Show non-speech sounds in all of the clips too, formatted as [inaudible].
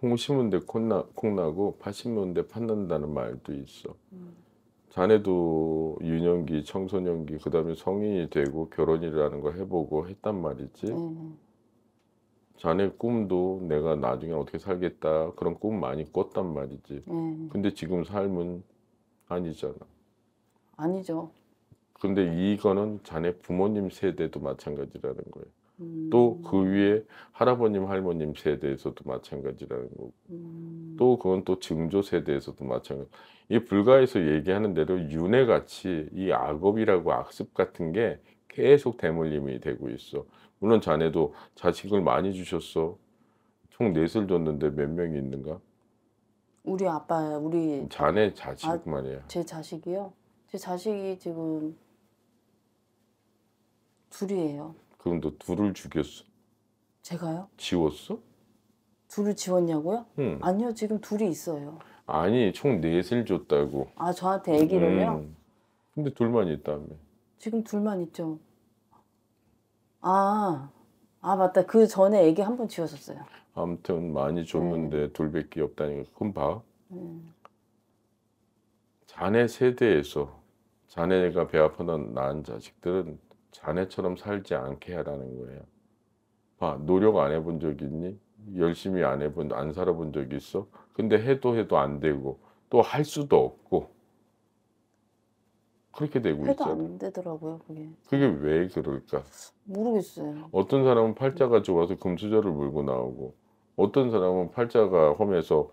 콩 심은데 콩나, 콩나고 팥 심은데 팥난다는 말도 있어. 음. 자네도 유년기, 청소년기, 그 다음에 성인이 되고 결혼이라는 걸 해보고 했단 말이지. 네, 네. 자네 꿈도 내가 나중에 어떻게 살겠다 그런 꿈 많이 꿨단 말이지. 네, 근데 지금 삶은 아니잖아. 아니죠. 근데 이거는 자네 부모님 세대도 마찬가지라는 거예요. 음. 또그 위에 할아버님 할머님 세대에서도 마찬가지라는 거고 음. 또 그건 또 증조 세대에서도 마찬가지 이 불가에서 얘기하는 대로 윤회같이 이 악업이라고 악습 같은 게 계속 대물림이 되고 있어 물론 자네도 자식을 많이 주셨어 총 넷을 줬는데 몇 명이 있는가? 우리 아빠 우리 자네 자식 아, 말이야 제 자식이요? 제 자식이 지금 둘이에요 그럼 너 둘을 죽였어? 제가요? 지웠어? 둘을 지웠냐고요? 응. 아니요, 지금 둘이 있어요. 아니, 총 넷을 줬다고. 아, 저한테 아기를요? 음. 근데 둘만 있다며. 지금 둘만 있죠. 아, 아 맞다. 그 전에 아기 한 번 지웠었어요. 아무튼 많이 줬는데 네. 둘밖에 없다니까. 그럼 봐. 음. 자네 세대에서 자네가 배 아파서 낳 자식들은 자네처럼 살지 않게 하라는 거예요. 봐, 노력 안 해본 적 있니? 열심히 안 해본, 안 살아본 적 있어? 근데 해도 해도 안 되고, 또 할 수도 없고, 그렇게 되고 해도 있잖아안 되더라고요, 그게. 그게 왜 그럴까? 모르겠어요. 어떤 사람은 팔자가 좋아서 금수저를 물고 나오고, 어떤 사람은 팔자가 험해서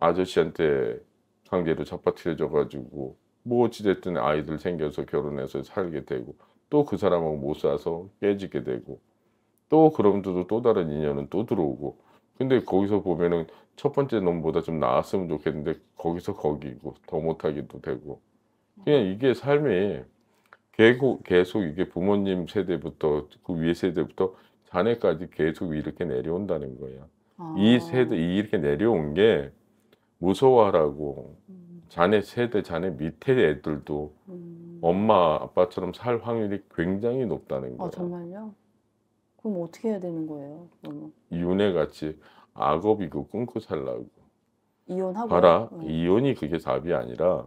아저씨한테 강제로 잡아트려져가지고 뭐 어찌됐든 아이들 생겨서 결혼해서 살게 되고 또 그 사람하고 못 사서 깨지게 되고 또 그럼에도 또 다른 인연은 또 들어오고 근데 거기서 보면은 첫 번째 놈보다 좀 나았으면 좋겠는데 거기서 거기고 더 못하기도 되고 그냥 이게 삶이 계속, 계속 이게 부모님 세대부터 그 위에 세대부터 자네까지 계속 이렇게 내려온다는 거야. 아. 이 세대 이렇게 내려온 게 무서워하라고 자네 세대, 자네 밑에 애들도 음. 엄마, 아빠처럼 살 확률이 굉장히 높다는 거예요. 아, 정말요? 그럼 어떻게 해야 되는 거예요? 그러면? 같이 악업이고 끊고 살라고. 이혼하고? 봐라, 응. 네. 이혼이 그게 답이 아니라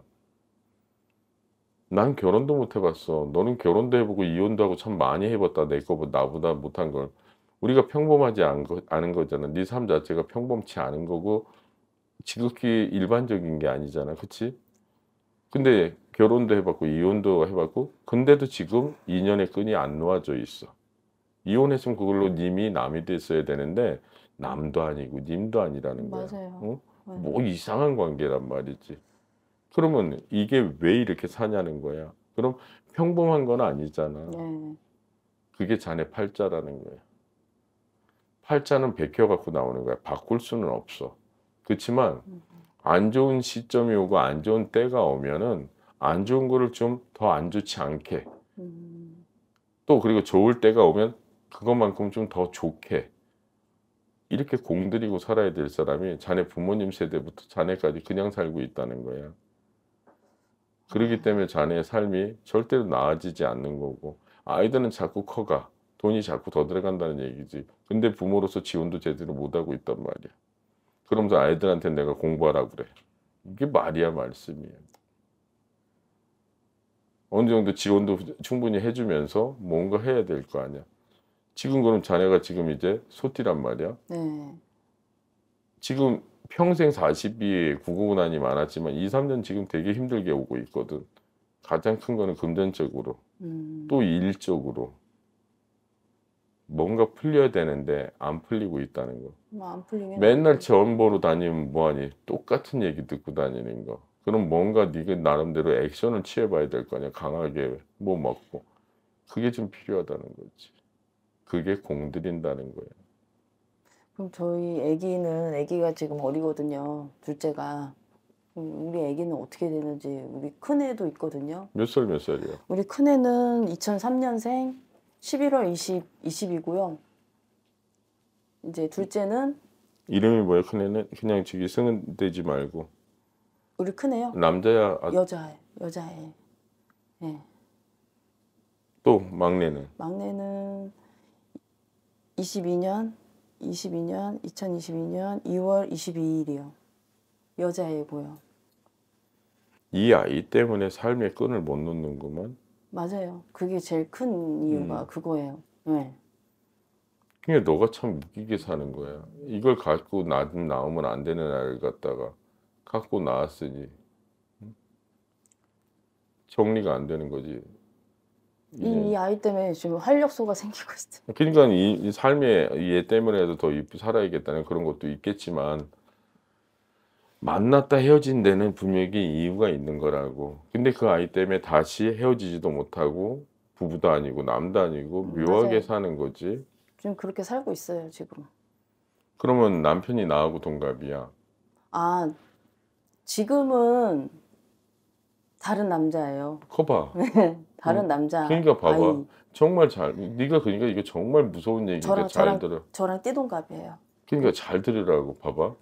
난 결혼도 못 해봤어. 너는 결혼도 해보고 이혼도 하고 참 많이 해봤다. 내거보 뭐 나보다 못한 걸. 우리가 평범하지 않은 거잖아. 네 삶 자체가 평범치 않은 거고 지극히 일반적인 게 아니잖아. 그치? 근데 결혼도 해봤고 이혼도 해봤고 근데도 지금 인연의 끈이 안 놓아져 있어. 이혼했으면 그걸로 님이 남이 됐어야 되는데 남도 아니고 님도 아니라는 거야. 맞아요. 어? 맞아요. 뭐 이상한 관계란 말이지. 그러면 이게 왜 이렇게 사냐는 거야. 그럼 평범한 건 아니잖아. 네. 그게 자네 팔자라는 거야. 팔자는 베껴 갖고 나오는 거야. 바꿀 수는 없어. 그렇지만 안 좋은 시점이 오고 안 좋은 때가 오면은 안 좋은 거를 좀 더 안 좋지 않게 또 그리고 좋을 때가 오면 그것만큼 좀 더 좋게 이렇게 공들이고 살아야 될 사람이 자네 부모님 세대부터 자네까지 그냥 살고 있다는 거야. 그러기 때문에 자네의 삶이 절대로 나아지지 않는 거고 아이들은 자꾸 커가 돈이 자꾸 더 들어간다는 얘기지. 근데 부모로서 지원도 제대로 못하고 있단 말이야. 그러면서 아이들한테 내가 공부하라고 그래. 이게 말이야 말씀이에 어느 정도 지원도 충분히 해주면서 뭔가 해야 될 거 아니야. 지금 그럼 자네가 지금 이제 소띠란 말이야. 네. 지금 평생 42에 구구난이 많았지만 2, 3년 지금 되게 힘들게 오고 있거든. 가장 큰 거는 금전적으로, 음. 또 일적으로, 뭔가 풀려야 되는데 안 풀리고 있다는 거. 뭐 안 풀리면 맨날 재원 보러 다니면 뭐하니 똑같은 얘기 듣고 다니는 거. 그럼 뭔가 네가 나름대로 액션을 취해봐야 될거 아니야. 강하게 뭐 먹고. 그게 좀 필요하다는 거지. 그게 공들인다는 거야. 그럼 저희 아기는 아기가 지금 어리거든요. 둘째가 우리 아기는 어떻게 되는지 우리 큰 애도 있거든요. 몇 살 몇 살이야? 우리 큰 애는 2003년생, 11월 20, 20이고요. 이제 둘째는 이름이 뭐야 큰애는 그냥 저기 쓰는데지 말고 우리 큰애요? 남자야 아, 여자애 여자애. 예. 또 막내는 막내는 22년 22년 2022년 2월 22일이요. 여자애고요. 이 아이 때문에 삶의 끈을 못 놓는구만. 맞아요. 그게 제일 큰 이유가 음. 그거예요. 네. 그게 너가 참 웃기게 사는 거야. 이걸 갖고 나, 나오면 안 되는 아이를 갖다가 갖고 나왔으니 정리가 안 되는 거지. 이, 이 아이 때문에 지금 활력소가 [laughs] 생기고 있어. 그러니까 이, 이 삶의 얘때문에도더 살아야겠다는 그런 것도 있겠지만 만났다 헤어진 데는 분명히 이유가 있는 거라고. 근데 그 아이 때문에 다시 헤어지지도 못하고 부부도 아니고 남도 아니고 음, 묘하게 맞아요. 사는 거지. 지금 그렇게 살고 있어요 지금. 그러면 남편이 나하고 동갑이야. 아 지금은 다른 남자예요. 커봐. [laughs] 네, 다른 응. 남자. 그러니까 봐봐. 아이. 정말 잘. 네가 그러니까 이게 정말 무서운 얘기인데 저랑, 잘 저랑, 들어. 저랑 띠동갑이에요. 그러니까 잘 들으라고 봐봐.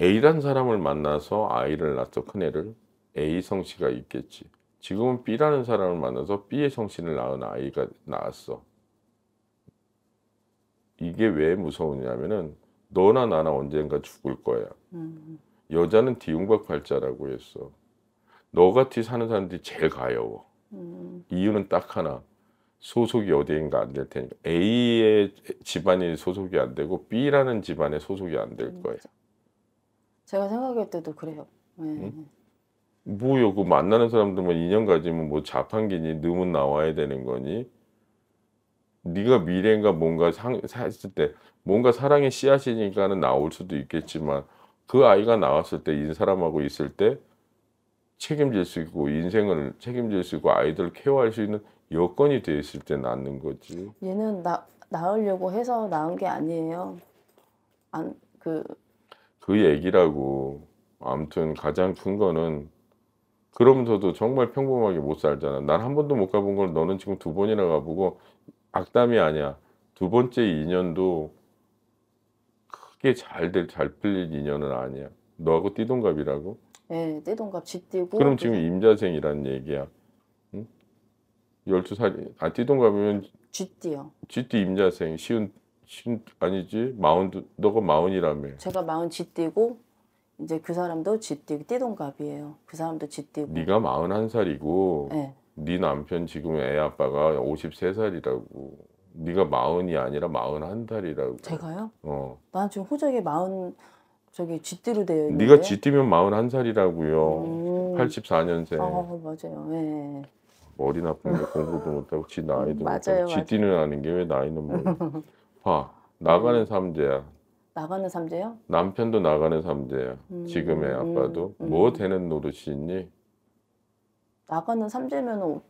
A란 사람을 만나서 아이를 낳았어 큰애를 A 성씨가 있겠지. 지금은 B라는 사람을 만나서 B의 성씨를 낳은 아이가 낳았어. 이게 왜 무서우냐면은 너나 나나 언젠가 죽을 거야. 음. 여자는 뒤용박팔자라고 했어. 너같이 사는 사람들이 제일 가여워. 음. 이유는 딱 하나. 소속이 어디인가 안 될 테니까 A의 집안이 소속이 안 되고 B라는 집안에 소속이 안될 음, 거예요. 제가 생각할 때도 그래요. 네. 음? 뭐요? 그 만나는 사람들만 인연 가지면 뭐, 뭐, 뭐 자판기니 늠은 나와야 되는 거니? 네가 미래인가 뭔가 했을 때 뭔가 사랑의 씨앗이니까는 나올 수도 있겠지만 그 아이가 나왔을 때 이 사람하고 있을 때 책임질 수 있고 인생을 책임질 수 있고 아이들을 케어할 수 있는 여건이 돼 있을 때 낳는 거지. 얘는 나 낳으려고 해서 낳은 게 아니에요. 안그 그 얘기라고 아무튼 가장 큰 거는 그러면서도 정말 평범하게 못 살잖아 난 한 번도 못 가본 걸 너는 지금 두 번이나 가보고 악담이 아니야 두 번째 인연도 크게 잘 될 잘 풀릴 인연은 아니야 너하고 띠동갑이라고? 네 띠동갑 집띠고 그럼 지금 임자생이란 얘기야 응? 1 2살아 띠동갑이면 쥐띠요 쥐띠 임자생 쉬운 신 아니지 마운드 너가 마운이라며. 제가 마운 쥐띠고 이제 그 사람도 쥐띠 띠동갑이에요. 그 사람도 쥐띠고. 네가 마흔 한 살이고. 네. 네 남편 지금 애 아빠가 53살이라고. 네가 마흔이 아니라 마흔 한 살이라고. 제가요? 어. 난 지금 호적이 마흔 저기 쥐띠로 되어 있는데. 네가 쥐띠면 마흔 한 살이라고요. 음. 84년생. 아 맞아요. 네. 머리 나쁜 게 공부도 못하고 지 나이도 음, 맞아요, 못하고 쥐띠는 아는 게왜 나이는 뭐 [laughs] 봐 어, 나가는 삼재야. 나가는 삼재요? 남편도 나가는 삼재야. 음, 지금의 음, 아빠도 음, 음. 뭐 되는 노릇이니? 나가는 삼재면은 어,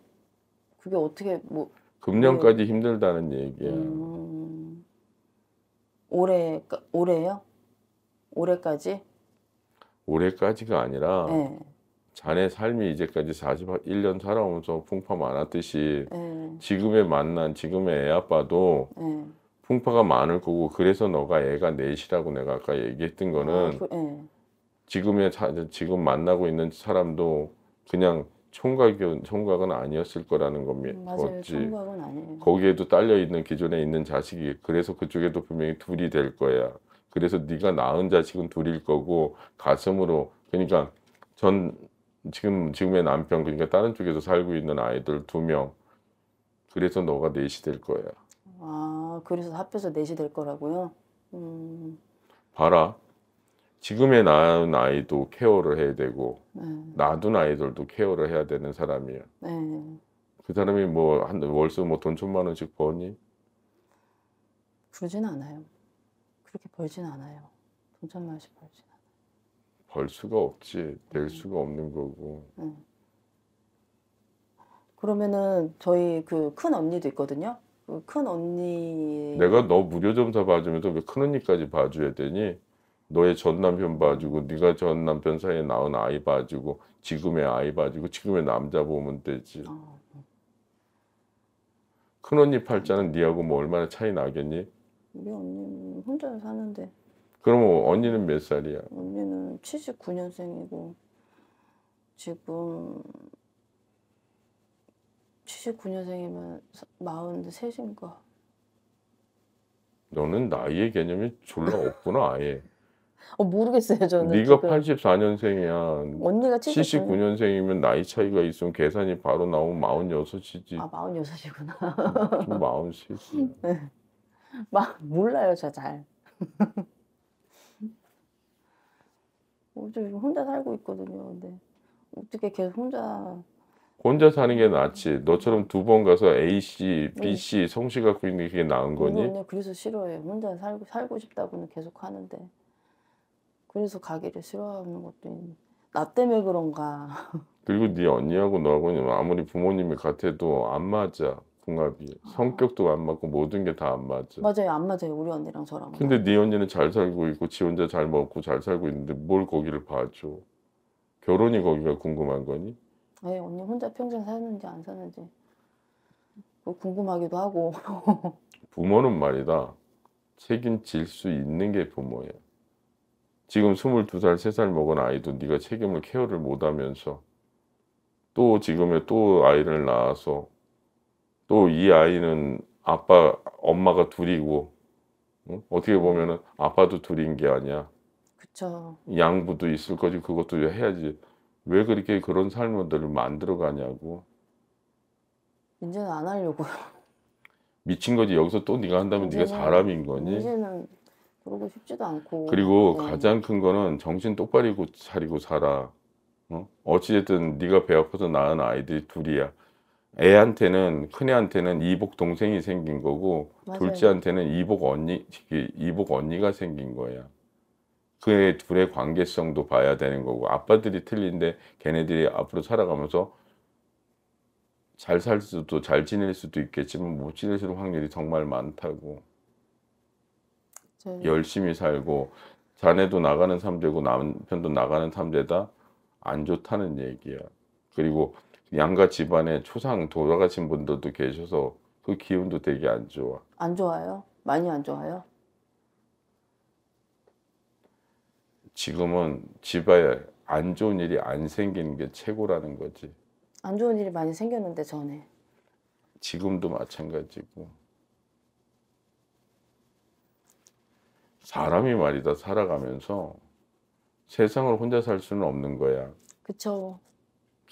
그게 어떻게 뭐 금년까지 힘들다는 얘기야. 음, 올해 그러니까 올해요? 올해까지? 올해까지가 아니라 네. 자네 삶이 이제까지 41년 살아오면서 풍파 많았듯이 네. 지금의 만난 지금의 애 아빠도 네. 풍파가 많을 거고 그래서 너가 애가 넷이라고 내가 아까 얘기했던 거는 아, 그, 예. 지금의 지금 만나고 있는 사람도 그냥 총각이 총각은 아니었을 거라는 겁니다. 맞아요. 총각은 아니에요. 거기에도 딸려 있는 기존에 있는 자식이 그래서 그쪽에도 분명히 둘이 될 거야. 그래서 네가 낳은 자식은 둘일 거고 가슴으로 그러니까 전 지금 지금의 남편 그러니까 다른 쪽에서 살고 있는 아이들 두 명. 그래서 너가 넷이 될 거야. 아, 그래서 합해서 넷이 될 거라고요? 음. 봐라. 지금의 나은 아이도 케어를 해야 되고 네. 놔둔 아이들도 케어를 해야 되는 사람이에 네. 그 사람이 뭐 한 월세 뭐돈 천만 원씩 버니? 그러진 않아요. 그렇게 벌진 않아요. 돈 천만 원씩 벌진 않아요. 벌 수가 없지. 될 네. 수가 없는 거고. 네. 그러면은 저희 그 큰 언니도 있거든요. 어, 큰 언니 내가 너 무료 점사 봐주면서 왜 큰 언니까지 봐줘야 되니? 너의 전 남편 봐주고 네가 전 남편 사이에 낳은 아이 봐주고 지금의 아이 봐주고 지금의 남자 보면 되지. 어. 큰 언니 팔자는 니하고 뭐 얼마나 차이 나겠니? 우리 언니 혼자 사는데. 그러 언니는 몇 살이야? 언니는 79년생이고 지금 79년생이면 43인가? 너는 나이의 개념이 졸라 없구나 아예. 어 모르겠어요 저는. 네가 지금. 84년생이야. 언니가 79. 79년생이면 나이 차이가 있으면 계산이 바로 나오면 46이지. 아 46이구나. 지 43. 네. 막 몰라요 저 잘. [laughs] 어, 혼자 살고 있거든요. 근데 어떻게 계속 혼자 혼자 사는 게 낫지. 너처럼 두 번 가서 A 씨, B 씨 네. 성씨 갖고 있는 게 나은 거니? 언 그래서 싫어해요. 혼자 살고 살고 싶다고는 계속 하는데 그래서 가기를 싫어하는 것도 있는. 나 때문에 그런가. [laughs] 그리고 네 언니하고 너하고는 아무리 부모님이 같아도 안 맞아. 궁합이 아. 성격도 안 맞고 모든 게 다 안 맞아. 맞아요, 안 맞아요. 우리 언니랑 저랑. 근데 네 언니는 잘 살고 있고 지 혼자 잘 먹고 잘 살고 있는데 뭘 거기를 봐줘? 결혼이 거기가 궁금한 거니? 왜 언니 혼자 평생 사는지 안 사는지 궁금하기도 하고 [laughs] 부모는 말이다 책임질 수 있는 게 부모예요 지금 22살, 3살 먹은 아이도 네가 책임을 케어를 못하면서 또 지금에 또 아이를 낳아서 또 이 아이는 아빠, 엄마가 둘이고 응? 어떻게 보면 아빠도 둘인 게 아니야. 그쵸. 양부도 있을 거지 그것도 해야지. 왜 그렇게 그런 삶들을 만들어 가냐고. 이제는 안 하려고요. 미친 거지. 여기서 또 네가 한다면 네가 사람인 거니. 이제는 그러고 싶지도 않고. 그리고 네. 가장 큰 거는 정신 똑바로 차리고 살아. 어? 어찌됐든 네가 배 아파서 낳은 아이들이 둘이야. 애한테는 큰애한테는 이복 동생이 생긴 거고 맞아요. 둘째한테는 이복 언니 이복 언니가 생긴 거야. 그의 둘의 관계성도 봐야 되는 거고 아빠들이 틀린데 걔네들이 앞으로 살아가면서 잘 살 수도 잘 지낼 수도 있겠지만 못 지낼 수도 확률이 정말 많다고 네. 열심히 살고 자네도 나가는 삼재고 남편도 나가는 삼재다 안 좋다는 얘기야 그리고 양가 집안에 초상 돌아가신 분들도 계셔서 그 기운도 되게 안 좋아 안 좋아요? 많이 안 좋아요? 지금은 집에 안 좋은 일이 안 생기는 게 최고라는 거지. 안 좋은 일이 많이 생겼는데 전에. 지금도 마찬가지고. 사람이 말이다 살아가면서 세상을 혼자 살 수는 없는 거야. 그렇죠.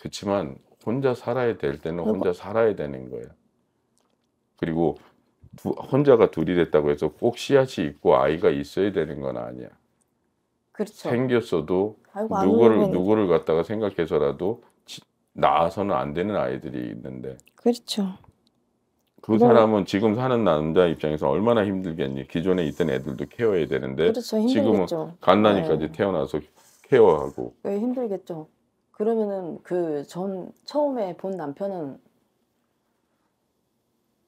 그렇지만 혼자 살아야 될 때는 혼자 살아야 되는 거야. 그리고 두, 혼자가 둘이 됐다고 해서 꼭 씨앗이 있고 아이가 있어야 되는 건 아니야. 그렇죠. 생겼어도 아이고, 누구를 누구를 갖다가 생각해서라도 나아서는 안 되는 아이들이 있는데 그렇죠. 그 사람은 지금 사는 남자 입장에서 얼마나 힘들겠니? 기존에 있던 애들도 케어해야 되는데 그렇죠, 지금은 갓난이까지 네. 태어나서 케어하고 네, 힘들겠죠. 그러면은 그 전 처음에 본 남편은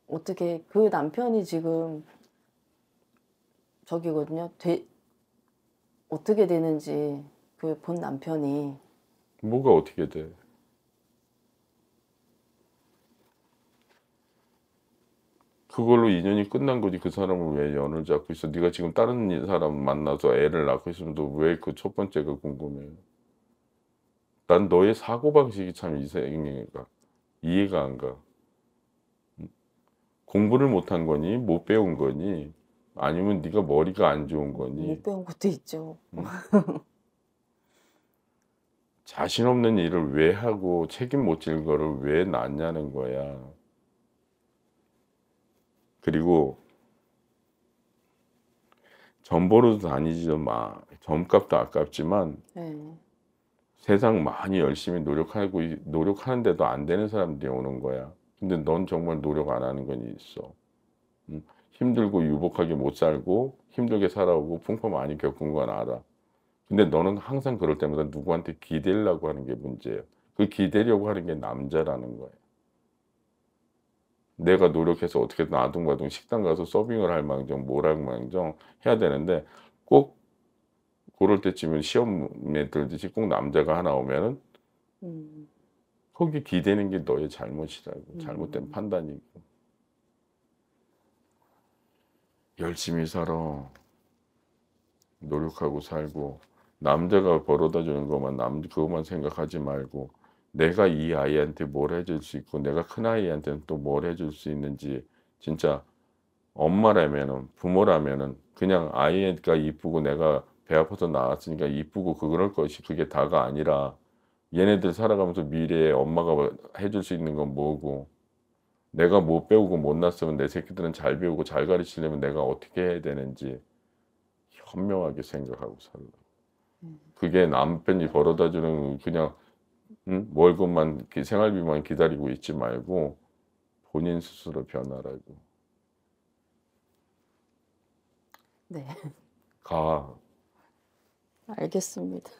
어떻게 그 남편이 지금 저기거든요. 되, 어떻게 되는지 그 본 남편이 뭐가 어떻게 돼? 그걸로 인연이 끝난 거지 그사람은왜 연을 잡고 있어 네가 지금 다른 사람 만나서 애를 낳고 있으면 너왜 그 첫 번째가 그 궁금해 난 너의 사고방식이 참 이상해가 이해가 안가 공부를 못한 거니 못 배운 거니 아니면 네가 머리가 안 좋은 거니? 못 배운 것도 있죠. 음. 자신 없는 일을 왜 하고 책임 못 질 거를 왜 낳냐는 거야. 그리고 점보로 다니지 마. 점값도 아깝지만 네. 세상 많이 열심히 노력하고 노력하는데도 안 되는 사람들이 오는 거야. 근데 넌 정말 노력 안 하는 건 있어. 힘들고 유복하게 못 살고 힘들게 살아오고 풍파 많이 겪은 건 알아. 근데 너는 항상 그럴 때마다 누구한테 기대려고 하는 게 문제예요. 그 기대려고 하는 게 남자라는 거예요. 내가 노력해서 어떻게든 둥바둥 식당 가서 서빙을 할 망정, 뭘할 망정 해야 되는데 꼭 그럴 때쯤은 시험에 들듯이 꼭 남자가 하나 오면은 음. 거기 기대는 게 너의 잘못이라고, 음. 잘못된 판단이고. 열심히 살아. 노력하고 살고 남자가 벌어다 주는 것만 남 그것만 생각하지 말고 내가 이 아이한테 뭘 해줄 수 있고 내가 큰 아이한테는 또 뭘 해줄 수 있는지 진짜 엄마라면은 부모라면은 그냥 아이가 이쁘고 내가 배 아파서 나왔으니까 이쁘고 그럴 것이 그게 다가 아니라 얘네들 살아가면서 미래에 엄마가 해줄 수 있는 건 뭐고 내가 못 뭐 배우고 못났으면 내 새끼들은 잘 배우고 잘 가르치려면 내가 어떻게 해야 되는지 현명하게 생각하고 살라고. 음. 그게 남편이 벌어다 주는 그냥 응? 월급만 생활비만 기다리고 있지 말고 본인 스스로 변화라고. 네. 가. 알겠습니다.